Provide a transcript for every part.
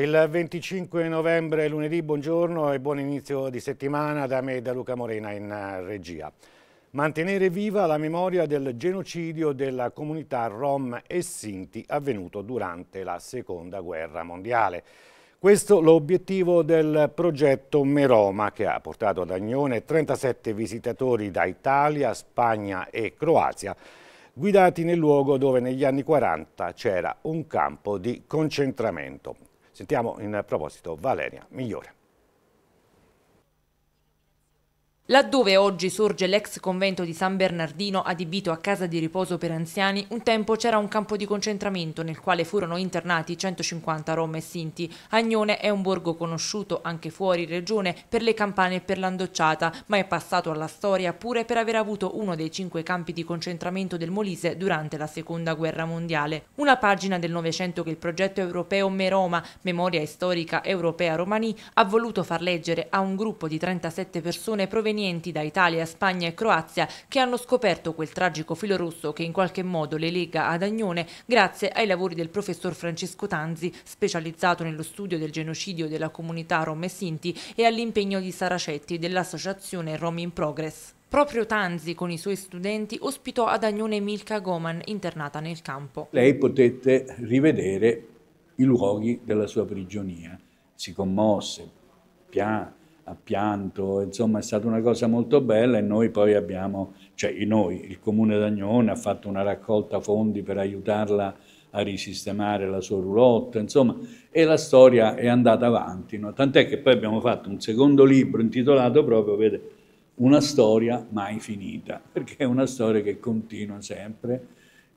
il 25 novembre, lunedì, buongiorno e buon inizio di settimana da me e da Luca Morena in eh, regia. Mantenere viva la memoria del genocidio della comunità Rom e Sinti avvenuto durante la Seconda Guerra Mondiale. Questo è l'obiettivo del progetto Meroma che ha portato ad Agnone 37 visitatori da Italia, Spagna e Croazia guidati nel luogo dove negli anni 40 c'era un campo di concentramento. Sentiamo in proposito Valeria Migliore. Laddove oggi sorge l'ex convento di San Bernardino adibito a casa di riposo per anziani, un tempo c'era un campo di concentramento nel quale furono internati 150 Rom e Sinti. Agnone è un borgo conosciuto anche fuori regione per le campane e per l'andocciata, ma è passato alla storia pure per aver avuto uno dei cinque campi di concentramento del Molise durante la Seconda Guerra Mondiale. Una pagina del Novecento che il progetto europeo Meroma, Memoria Storica Europea Romani, ha voluto far leggere a un gruppo di 37 persone provenienti provenienti da Italia, Spagna e Croazia che hanno scoperto quel tragico filo rosso che in qualche modo le lega ad Agnone grazie ai lavori del professor Francesco Tanzi, specializzato nello studio del genocidio della comunità Rom e Sinti e all'impegno di Saracetti dell'associazione Rom in Progress. Proprio Tanzi con i suoi studenti ospitò ad Agnone Milka Goman internata nel campo. Lei potette rivedere i luoghi della sua prigionia, si commosse, pianse, ha pianto, insomma è stata una cosa molto bella e noi poi abbiamo, cioè noi, il Comune d'Agnone ha fatto una raccolta fondi per aiutarla a risistemare la sua roulotte, insomma, e la storia è andata avanti, no? tant'è che poi abbiamo fatto un secondo libro intitolato proprio, vede, Una storia mai finita, perché è una storia che continua sempre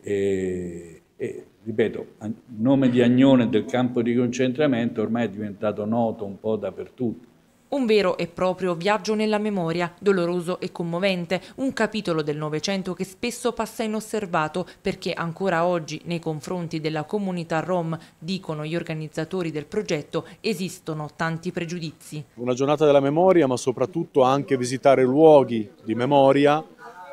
e, e ripeto, il nome di Agnone del campo di concentramento ormai è diventato noto un po' dappertutto un vero e proprio viaggio nella memoria, doloroso e commovente, un capitolo del Novecento che spesso passa inosservato perché ancora oggi nei confronti della comunità rom, dicono gli organizzatori del progetto, esistono tanti pregiudizi. Una giornata della memoria ma soprattutto anche visitare luoghi di memoria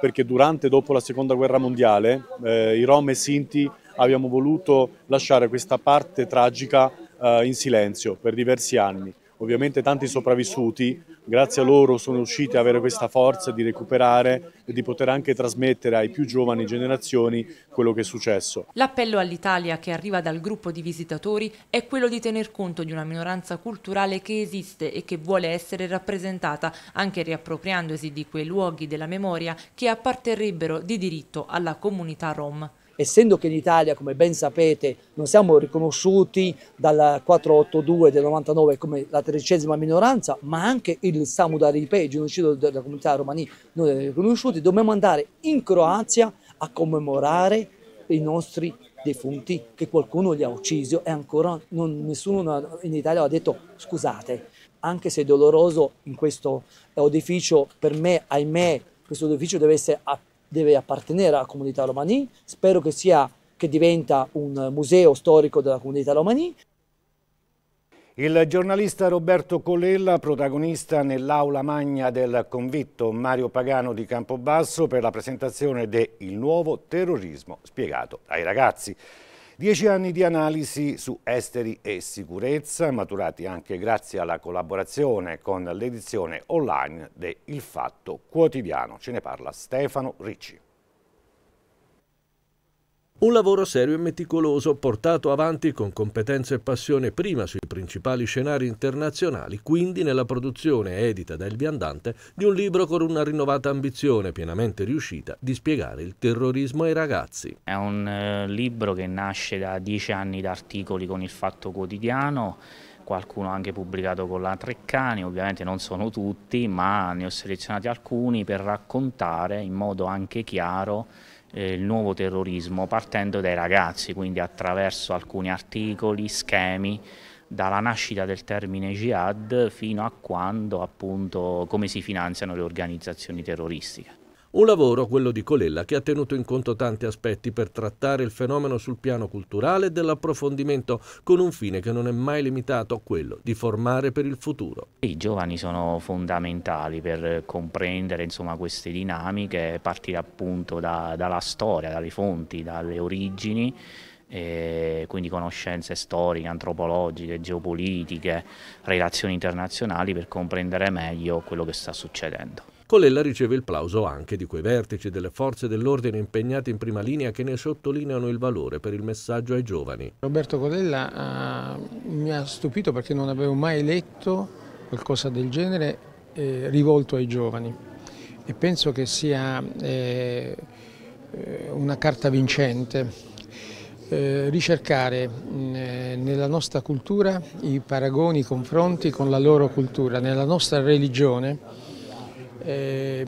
perché durante e dopo la seconda guerra mondiale eh, i rom e sinti abbiamo voluto lasciare questa parte tragica eh, in silenzio per diversi anni ovviamente tanti sopravvissuti, grazie a loro sono riusciti ad avere questa forza di recuperare e di poter anche trasmettere ai più giovani generazioni quello che è successo. L'appello all'Italia che arriva dal gruppo di visitatori è quello di tener conto di una minoranza culturale che esiste e che vuole essere rappresentata, anche riappropriandosi di quei luoghi della memoria che apparterrebbero di diritto alla comunità rom essendo che in Italia, come ben sapete, non siamo riconosciuti dalla 482 del 99 come la tredicesima minoranza, ma anche il Samudar il genocidio della comunità romani, non è riconosciuti, dobbiamo andare in Croazia a commemorare i nostri defunti che qualcuno li ha uccisi e ancora non, nessuno in Italia ha detto scusate, anche se è doloroso in questo eh, edificio, per me, ahimè, questo edificio deve essere aperto deve appartenere alla comunità romani, spero che, sia, che diventa un museo storico della comunità romani. Il giornalista Roberto Colella, protagonista nell'aula magna del convitto Mario Pagano di Campobasso per la presentazione de Il nuovo terrorismo spiegato ai ragazzi. Dieci anni di analisi su esteri e sicurezza, maturati anche grazie alla collaborazione con l'edizione online de Il Fatto Quotidiano. Ce ne parla Stefano Ricci. Un lavoro serio e meticoloso portato avanti con competenza e passione prima sui principali scenari internazionali, quindi nella produzione edita da El Viandante di un libro con una rinnovata ambizione pienamente riuscita di spiegare il terrorismo ai ragazzi. È un eh, libro che nasce da dieci anni da articoli con il Fatto Quotidiano, qualcuno anche pubblicato con la Treccani, ovviamente non sono tutti, ma ne ho selezionati alcuni per raccontare in modo anche chiaro eh, il nuovo terrorismo partendo dai ragazzi, quindi attraverso alcuni articoli, schemi, dalla nascita del termine jihad fino a quando appunto come si finanziano le organizzazioni terroristiche. Un lavoro, quello di Colella, che ha tenuto in conto tanti aspetti per trattare il fenomeno sul piano culturale e dell'approfondimento, con un fine che non è mai limitato a quello di formare per il futuro. I giovani sono fondamentali per comprendere insomma, queste dinamiche, partire appunto da, dalla storia, dalle fonti, dalle origini, quindi conoscenze storiche, antropologiche, geopolitiche, relazioni internazionali per comprendere meglio quello che sta succedendo. Colella riceve il plauso anche di quei vertici delle forze dell'ordine impegnate in prima linea che ne sottolineano il valore per il messaggio ai giovani. Roberto Colella uh, mi ha stupito perché non avevo mai letto qualcosa del genere eh, rivolto ai giovani e penso che sia eh, eh una carta vincente. Eh, ricercare mm, eh, nella nostra cultura i paragoni, i confronti con la loro cultura, nella nostra religione eh,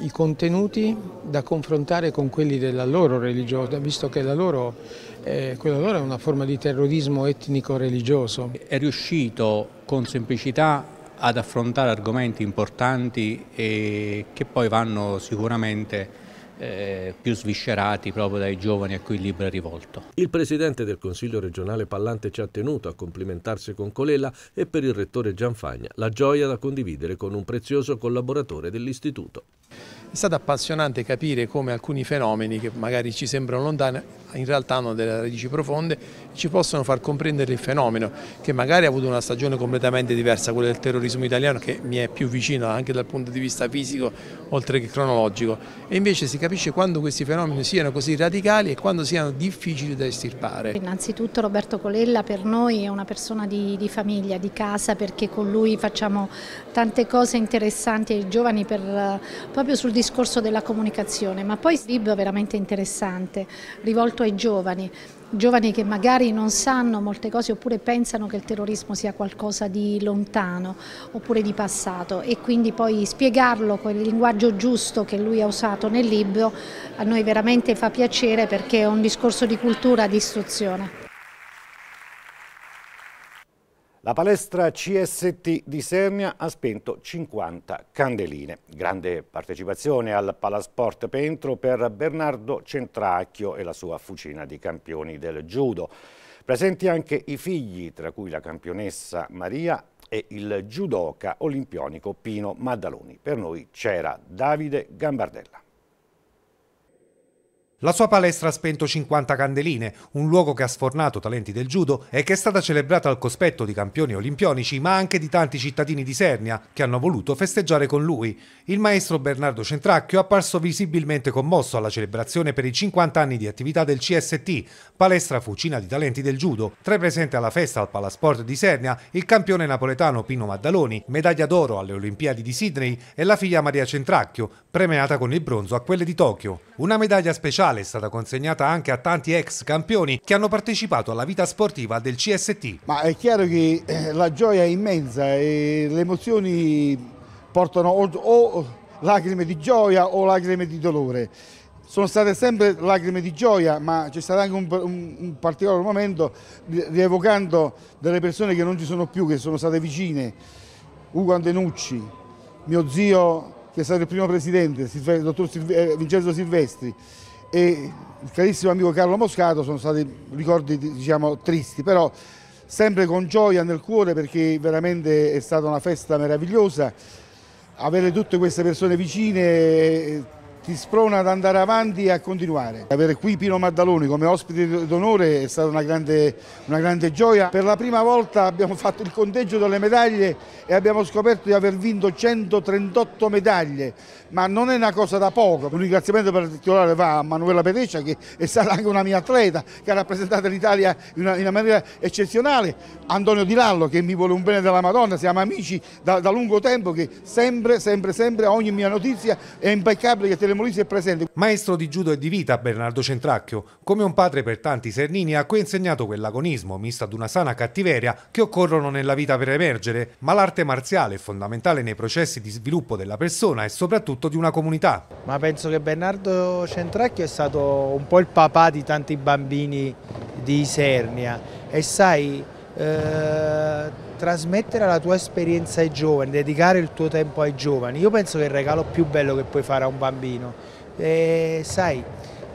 i contenuti da confrontare con quelli della loro religione, visto che la loro, eh, quella loro è una forma di terrorismo etnico-religioso. È riuscito con semplicità ad affrontare argomenti importanti e che poi vanno sicuramente eh, più sviscerati proprio dai giovani a cui il libro è rivolto. Il presidente del Consiglio regionale Pallante ci ha tenuto a complimentarsi con Colella e per il rettore Gianfagna la gioia da condividere con un prezioso collaboratore dell'istituto. È stato appassionante capire come alcuni fenomeni che magari ci sembrano lontani in realtà hanno delle radici profonde e ci possono far comprendere il fenomeno che magari ha avuto una stagione completamente diversa, quella del terrorismo italiano che mi è più vicino anche dal punto di vista fisico oltre che cronologico e invece si capisce quando questi fenomeni siano così radicali e quando siano difficili da estirpare. Innanzitutto Roberto Colella per noi è una persona di, di famiglia, di casa perché con lui facciamo tante cose interessanti ai giovani per, eh, proprio sul discorso della comunicazione, ma poi il libro è veramente interessante, rivolto ai giovani, giovani che magari non sanno molte cose oppure pensano che il terrorismo sia qualcosa di lontano oppure di passato e quindi poi spiegarlo con il linguaggio giusto che lui ha usato nel libro a noi veramente fa piacere perché è un discorso di cultura, di istruzione. La palestra CST di Sernia ha spento 50 candeline. Grande partecipazione al Palasport Pentro per Bernardo Centracchio e la sua fucina di campioni del judo. Presenti anche i figli, tra cui la campionessa Maria e il judoka olimpionico Pino Maddaloni. Per noi c'era Davide Gambardella. La sua palestra ha spento 50 candeline, un luogo che ha sfornato talenti del judo e che è stata celebrata al cospetto di campioni olimpionici, ma anche di tanti cittadini di Sernia che hanno voluto festeggiare con lui. Il maestro Bernardo Centracchio è apparso visibilmente commosso alla celebrazione per i 50 anni di attività del CST, palestra fucina di talenti del judo. Tra i presenti alla festa al Palasport di Sernia, il campione napoletano Pino Maddaloni, medaglia d'oro alle Olimpiadi di Sydney, e la figlia Maria Centracchio, premiata con il bronzo a quelle di Tokyo. Una medaglia speciale speciale è stata consegnata anche a tanti ex campioni che hanno partecipato alla vita sportiva del CST. Ma è chiaro che eh, la gioia è immensa e le emozioni portano o lacrime di gioia o lacrime di dolore sono state sempre lacrime di gioia, ma c'è stato anche un, un, un particolare momento rievocando delle persone che non ci sono più, che sono state vicine. Ugo Antenucci, mio zio che è stato il primo presidente, il dottor Silve, eh, Vincenzo Silvestri, e il carissimo amico Carlo Moscato sono stati ricordi diciamo, tristi, però sempre con gioia nel cuore perché veramente è stata una festa meravigliosa. Avere tutte queste persone vicine ti sprona ad andare avanti e a continuare. Avere qui Pino Maddaloni come ospite d'onore è stata una grande, una grande gioia. Per la prima volta abbiamo fatto il conteggio delle medaglie e abbiamo scoperto di aver vinto 138 medaglie, ma non è una cosa da poco. Un ringraziamento particolare va a Manuela Peteccia che è stata anche una mia atleta che ha rappresentato l'Italia in, in, una maniera eccezionale. Antonio Di Lallo che mi vuole un bene della Madonna, siamo amici da, da lungo tempo che sempre, sempre, sempre a ogni mia notizia è impeccabile che te le Molise è presente. Maestro di judo e di vita Bernardo Centracchio, come un padre per tanti Sernini, ha coinsegnato quell'agonismo misto ad una sana cattiveria che occorrono nella vita per emergere, ma l'arte marziale è fondamentale nei processi di sviluppo della persona e soprattutto di una comunità. Ma penso che Bernardo Centracchio è stato un po' il papà di tanti bambini di Isernia e sai... Eh trasmettere la tua esperienza ai giovani, dedicare il tuo tempo ai giovani, io penso che è il regalo più bello che puoi fare a un bambino. E, sai,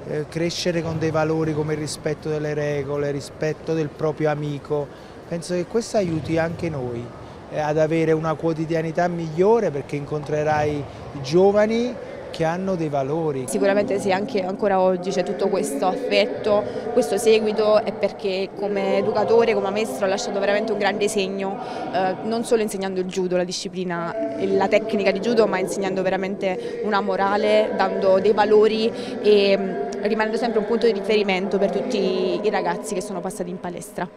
eh, crescere con dei valori come il rispetto delle regole, il rispetto del proprio amico, penso che questo aiuti anche noi eh, ad avere una quotidianità migliore perché incontrerai giovani che hanno dei valori. Sicuramente sì, anche ancora oggi c'è tutto questo affetto, questo seguito è perché come educatore, come maestro ha lasciato veramente un grande segno, eh, non solo insegnando il judo, la disciplina e la tecnica di judo, ma insegnando veramente una morale, dando dei valori e mm, rimanendo sempre un punto di riferimento per tutti i ragazzi che sono passati in palestra.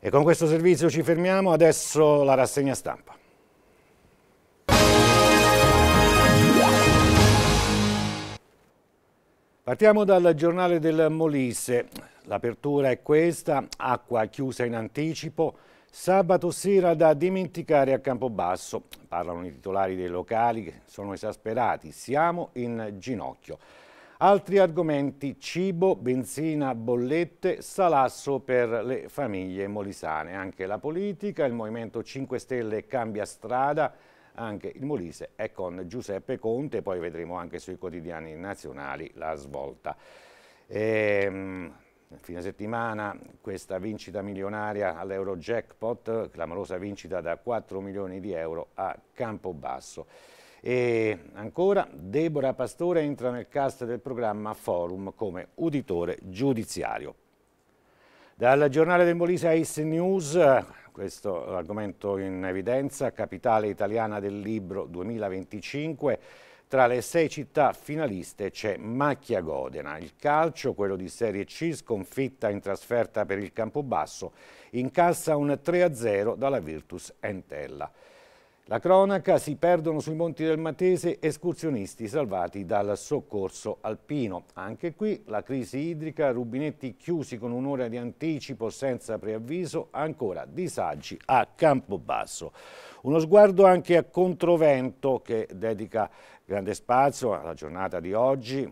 E con questo servizio ci fermiamo, adesso la rassegna stampa. Partiamo dal giornale del Molise. L'apertura è questa, acqua chiusa in anticipo, sabato sera da dimenticare a Campobasso. Parlano i titolari dei locali, sono esasperati, siamo in ginocchio. Altri argomenti, cibo, benzina, bollette, salasso per le famiglie molisane. Anche la politica, il Movimento 5 Stelle cambia strada, anche il Molise è con Giuseppe Conte, poi vedremo anche sui quotidiani nazionali la svolta. E, ehm, fine settimana questa vincita milionaria all'Euro Jackpot, clamorosa vincita da 4 milioni di euro a Campobasso. E ancora Deborah Pastore entra nel cast del programma Forum come uditore giudiziario. Dal giornale del Molise Ace News questo è l'argomento in evidenza, capitale italiana del libro 2025, tra le sei città finaliste c'è Macchia Godena. Il calcio, quello di Serie C, sconfitta in trasferta per il Campobasso, incassa un 3-0 dalla Virtus Entella. La cronaca si perdono sui monti del Matese escursionisti salvati dal soccorso alpino. Anche qui la crisi idrica, rubinetti chiusi con un'ora di anticipo senza preavviso, ancora disagi a Campobasso. Uno sguardo anche a Controvento che dedica grande spazio alla giornata di oggi,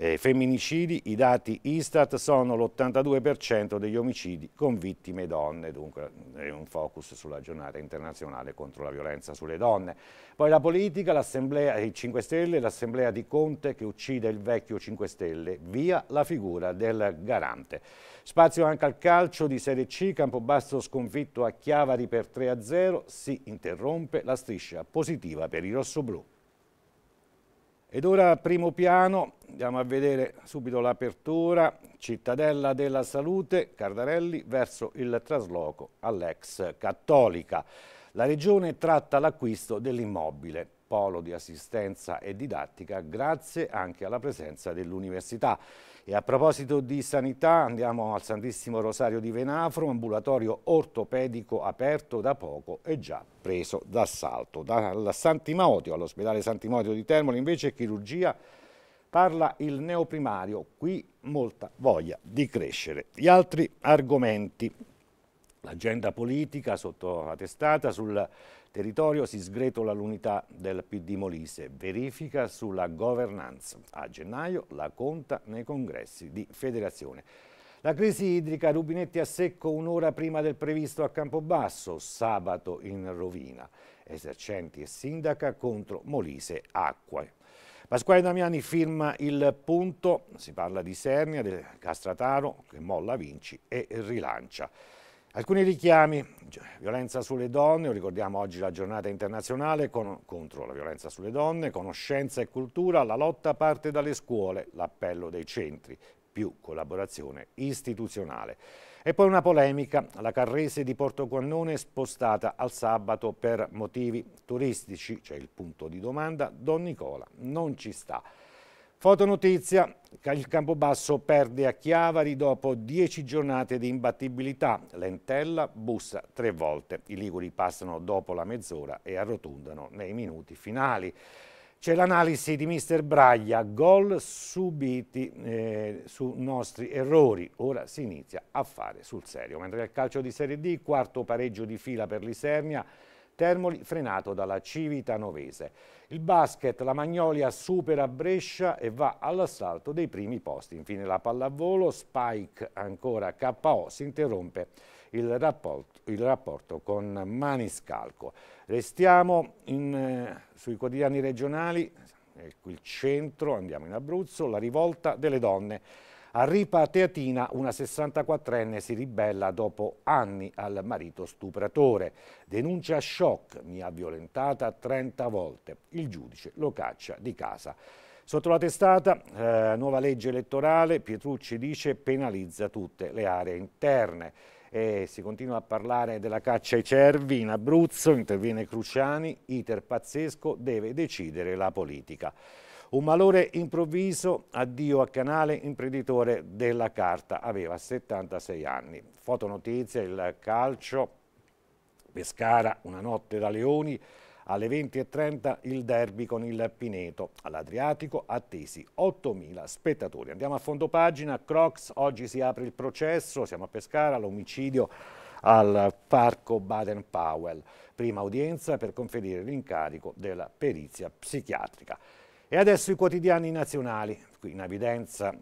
eh, femminicidi, i dati Istat sono l'82% degli omicidi con vittime donne, dunque è un focus sulla giornata internazionale contro la violenza sulle donne. Poi la politica, l'assemblea, i 5 Stelle, l'assemblea di Conte che uccide il vecchio 5 Stelle, via la figura del garante. Spazio anche al calcio di Serie C, Campobasso sconfitto a Chiavari per 3-0, si interrompe la striscia positiva per i rossoblù. Ed ora primo piano, andiamo a vedere subito l'apertura, Cittadella della Salute, Cardarelli verso il trasloco all'ex Cattolica. La regione tratta l'acquisto dell'immobile, polo di assistenza e didattica, grazie anche alla presenza dell'università. E a proposito di sanità andiamo al Santissimo Rosario di Venafro, ambulatorio ortopedico aperto da poco e già preso d'assalto. Dal Sant'Imotio all'ospedale Sant'Imotio di Termoli invece chirurgia parla il neoprimario, qui molta voglia di crescere. Gli altri argomenti, l'agenda politica sotto la testata sul Territorio si sgretola l'unità del PD Molise, verifica sulla governance. A gennaio la conta nei congressi di federazione. La crisi idrica, rubinetti a secco un'ora prima del previsto a Campobasso, sabato in rovina. Esercenti e sindaca contro Molise Acqua. Pasquale Damiani firma il punto, si parla di Sernia, del Castrataro che molla Vinci e rilancia. Alcuni richiami, cioè, violenza sulle donne, ricordiamo oggi la giornata internazionale con, contro la violenza sulle donne, conoscenza e cultura, la lotta parte dalle scuole, l'appello dei centri, più collaborazione istituzionale. E poi una polemica, la Carrese di Porto Quannone è spostata al sabato per motivi turistici, c'è cioè il punto di domanda, Don Nicola non ci sta. Fotonotizia, il Campobasso perde a Chiavari dopo 10 giornate di imbattibilità. Lentella bussa tre volte. I Liguri passano dopo la mezz'ora e arrotondano nei minuti finali. C'è l'analisi di mister Braglia, gol subiti eh, su nostri errori, ora si inizia a fare sul serio. Mentre al calcio di Serie D, quarto pareggio di fila per l'Isernia, Termoli frenato dalla Civitanovese. Il basket, la Magnolia supera Brescia e va all'assalto dei primi posti. Infine la pallavolo, Spike ancora KO, si interrompe il rapporto, il rapporto con Maniscalco. Restiamo in, eh, sui quotidiani regionali, il centro, andiamo in Abruzzo, la rivolta delle donne. A Ripa Teatina una 64enne si ribella dopo anni al marito stupratore. Denuncia shock, mi ha violentata 30 volte. Il giudice lo caccia di casa. Sotto la testata, eh, nuova legge elettorale, Pietrucci dice penalizza tutte le aree interne. E si continua a parlare della caccia ai cervi in Abruzzo, interviene Cruciani, iter pazzesco, deve decidere la politica. Un malore improvviso, addio a Canale, imprenditore della carta, aveva 76 anni. Fotonotizia, il calcio, Pescara, una notte da leoni, alle 20.30 il derby con il Pineto. All'Adriatico attesi 8.000 spettatori. Andiamo a fondo pagina, Crocs, oggi si apre il processo, siamo a Pescara, l'omicidio al parco Baden Powell. Prima udienza per conferire l'incarico della perizia psichiatrica. E adesso i quotidiani nazionali, qui in evidenza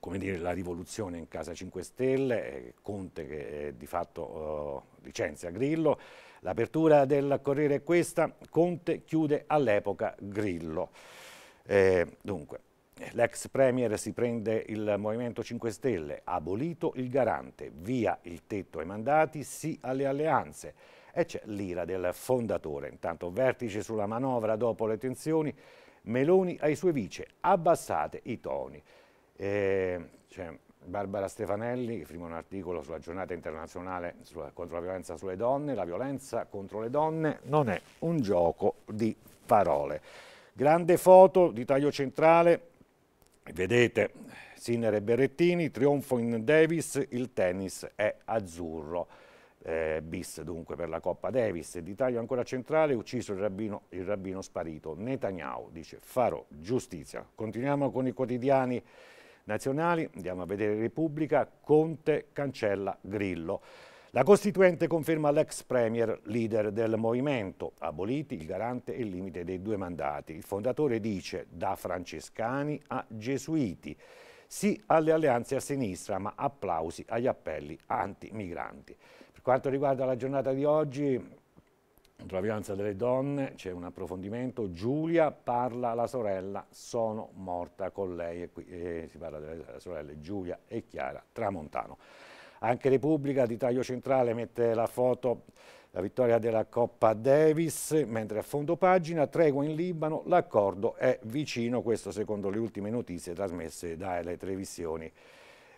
come dire, la rivoluzione in Casa 5 Stelle, eh, Conte che eh, di fatto eh, licenzia Grillo, l'apertura del Corriere è questa, Conte chiude all'epoca Grillo. Eh, dunque, l'ex Premier si prende il Movimento 5 Stelle, abolito il garante, via il tetto ai mandati, sì alle alleanze. E c'è l'ira del fondatore, intanto vertice sulla manovra dopo le tensioni, Meloni ai suoi vice, abbassate i toni. Eh, cioè, Barbara Stefanelli firma un articolo sulla giornata internazionale sulla, contro la violenza sulle donne, la violenza contro le donne non è un gioco di parole. Grande foto di taglio centrale, vedete Sinner e Berrettini, trionfo in Davis, il tennis è azzurro eh, bis dunque per la Coppa Davis, di taglio ancora centrale, ucciso il rabbino, il rabbino sparito. Netanyahu dice farò giustizia. Continuiamo con i quotidiani nazionali, andiamo a vedere Repubblica, Conte cancella Grillo. La Costituente conferma l'ex Premier, leader del movimento, aboliti il garante e il limite dei due mandati. Il fondatore dice da francescani a gesuiti, sì alle alleanze a sinistra, ma applausi agli appelli anti-migranti. Per quanto riguarda la giornata di oggi, contro la violenza delle donne, c'è un approfondimento, Giulia parla alla sorella, sono morta con lei, e qui e eh, si parla delle sorelle Giulia e Chiara Tramontano. Anche Repubblica di taglio centrale mette la foto la vittoria della Coppa Davis, mentre a fondo pagina tregua in Libano, l'accordo è vicino, questo secondo le ultime notizie trasmesse dalle televisioni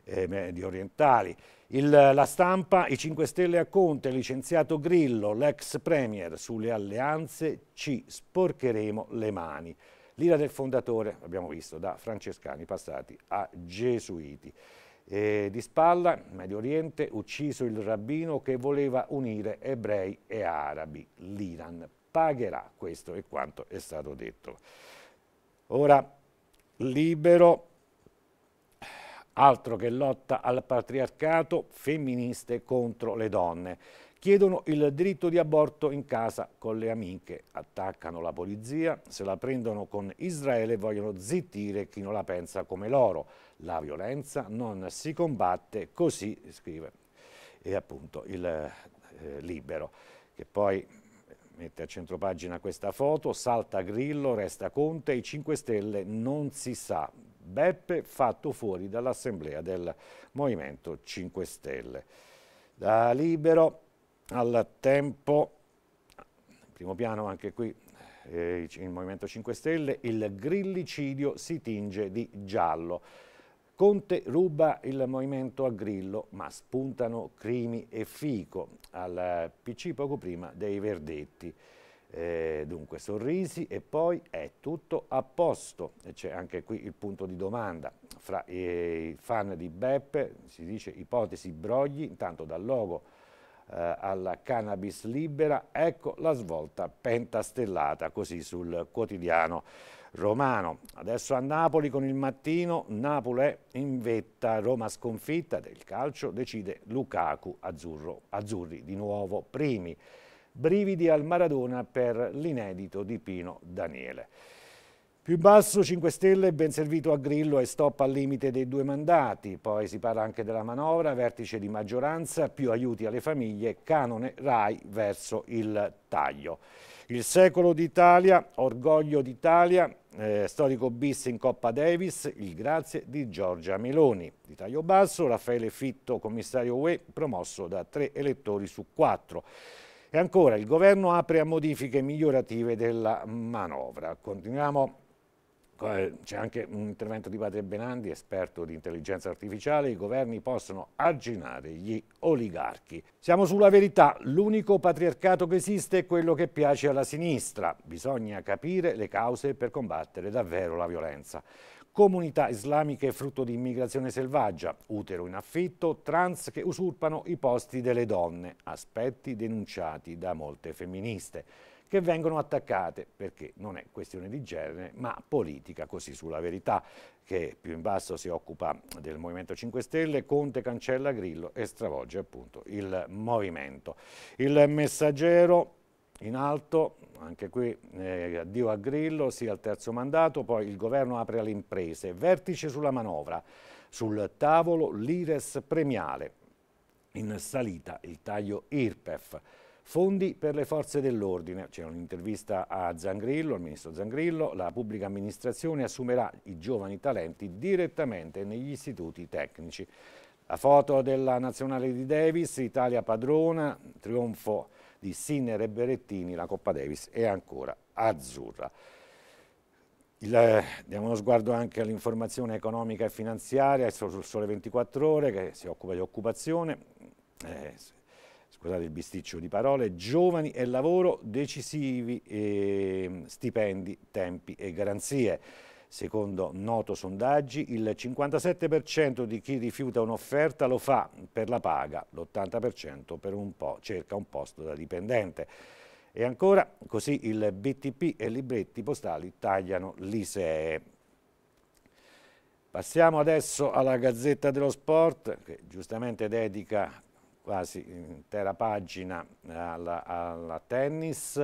eh, mediorientali. Il, la stampa, i 5 Stelle a Conte, licenziato Grillo, l'ex Premier, sulle alleanze ci sporcheremo le mani. L'ira del fondatore, abbiamo visto, da francescani passati a gesuiti. E di spalla, Medio Oriente, ucciso il rabbino che voleva unire ebrei e arabi. L'Iran pagherà, questo è quanto è stato detto. Ora, libero altro che lotta al patriarcato, femministe contro le donne. Chiedono il diritto di aborto in casa con le amiche, attaccano la polizia, se la prendono con Israele e vogliono zittire chi non la pensa come loro. La violenza non si combatte così, scrive e appunto il eh, libero, che poi eh, mette a centropagina questa foto, salta Grillo, resta Conte, i 5 Stelle non si sa, Beppe fatto fuori dall'assemblea del Movimento 5 Stelle. Da libero al tempo, in primo piano anche qui eh, il Movimento 5 Stelle, il grillicidio si tinge di giallo. Conte ruba il movimento a Grillo, ma spuntano Crimi e Fico al PC poco prima dei verdetti. Eh, dunque sorrisi e poi è tutto a posto. e C'è anche qui il punto di domanda. Fra eh, i fan di Beppe si dice ipotesi brogli, intanto dal logo eh, alla cannabis libera, ecco la svolta pentastellata, così sul quotidiano romano. Adesso a Napoli con il mattino, Napoli in vetta, Roma sconfitta del calcio, decide Lukaku, azzurro, azzurri di nuovo primi. Brividi al Maradona per l'inedito di Pino Daniele. Più basso 5 Stelle, ben servito a Grillo e stop al limite dei due mandati. Poi si parla anche della manovra, vertice di maggioranza, più aiuti alle famiglie, canone RAI verso il taglio. Il secolo d'Italia, orgoglio d'Italia, eh, storico bis in Coppa Davis, il grazie di Giorgia Meloni. Di taglio basso, Raffaele Fitto, commissario UE, promosso da tre elettori su quattro. E ancora, il governo apre a modifiche migliorative della manovra. Continuiamo eh, c'è anche un intervento di Padre Benandi, esperto di intelligenza artificiale, i governi possono arginare gli oligarchi. Siamo sulla verità, l'unico patriarcato che esiste è quello che piace alla sinistra. Bisogna capire le cause per combattere davvero la violenza comunità islamiche frutto di immigrazione selvaggia, utero in affitto, trans che usurpano i posti delle donne, aspetti denunciati da molte femministe, che vengono attaccate perché non è questione di genere ma politica, così sulla verità, che più in basso si occupa del Movimento 5 Stelle, Conte cancella Grillo e stravolge appunto il Movimento. Il messaggero in alto anche qui eh, addio a Grillo, sì al terzo mandato, poi il governo apre alle imprese, vertice sulla manovra, sul tavolo l'Ires premiale, in salita il taglio IRPEF, fondi per le forze dell'ordine, c'è un'intervista a Zangrillo, al ministro Zangrillo, la pubblica amministrazione assumerà i giovani talenti direttamente negli istituti tecnici. La foto della nazionale di Davis, Italia padrona, trionfo di Sinner e Berettini, la Coppa Davis è ancora azzurra. Il, eh, diamo uno sguardo anche all'informazione economica e finanziaria sul Sole 24 Ore che si occupa di occupazione. Eh, scusate il bisticcio di parole, giovani e lavoro decisivi, eh, stipendi, tempi e garanzie. Secondo noto sondaggi, il 57% di chi rifiuta un'offerta lo fa per la paga, l'80% per un po' cerca un posto da dipendente. E ancora, così il BTP e i libretti postali tagliano l'ISEE. Passiamo adesso alla Gazzetta dello Sport, che giustamente dedica quasi intera pagina al tennis.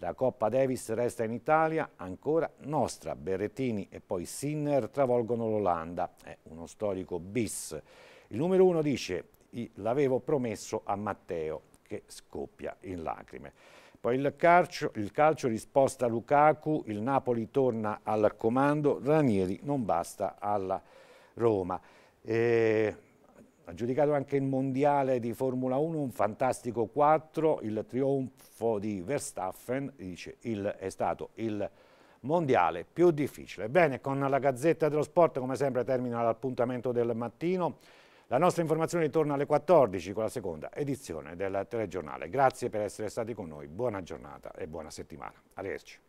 La Coppa Davis resta in Italia, ancora nostra. Berrettini e poi Sinner travolgono l'Olanda. È uno storico bis. Il numero uno dice l'avevo promesso a Matteo che scoppia in lacrime. Poi il calcio, il calcio risposta a Lukaku, il Napoli torna al comando, Ranieri non basta alla Roma. E ha giudicato anche il mondiale di Formula 1 un fantastico 4, il trionfo di Verstappen, dice, il, è stato il mondiale più difficile. Bene, con la Gazzetta dello Sport come sempre termina l'appuntamento del mattino. La nostra informazione ritorna alle 14 con la seconda edizione del telegiornale. Grazie per essere stati con noi, buona giornata e buona settimana. Arrivederci.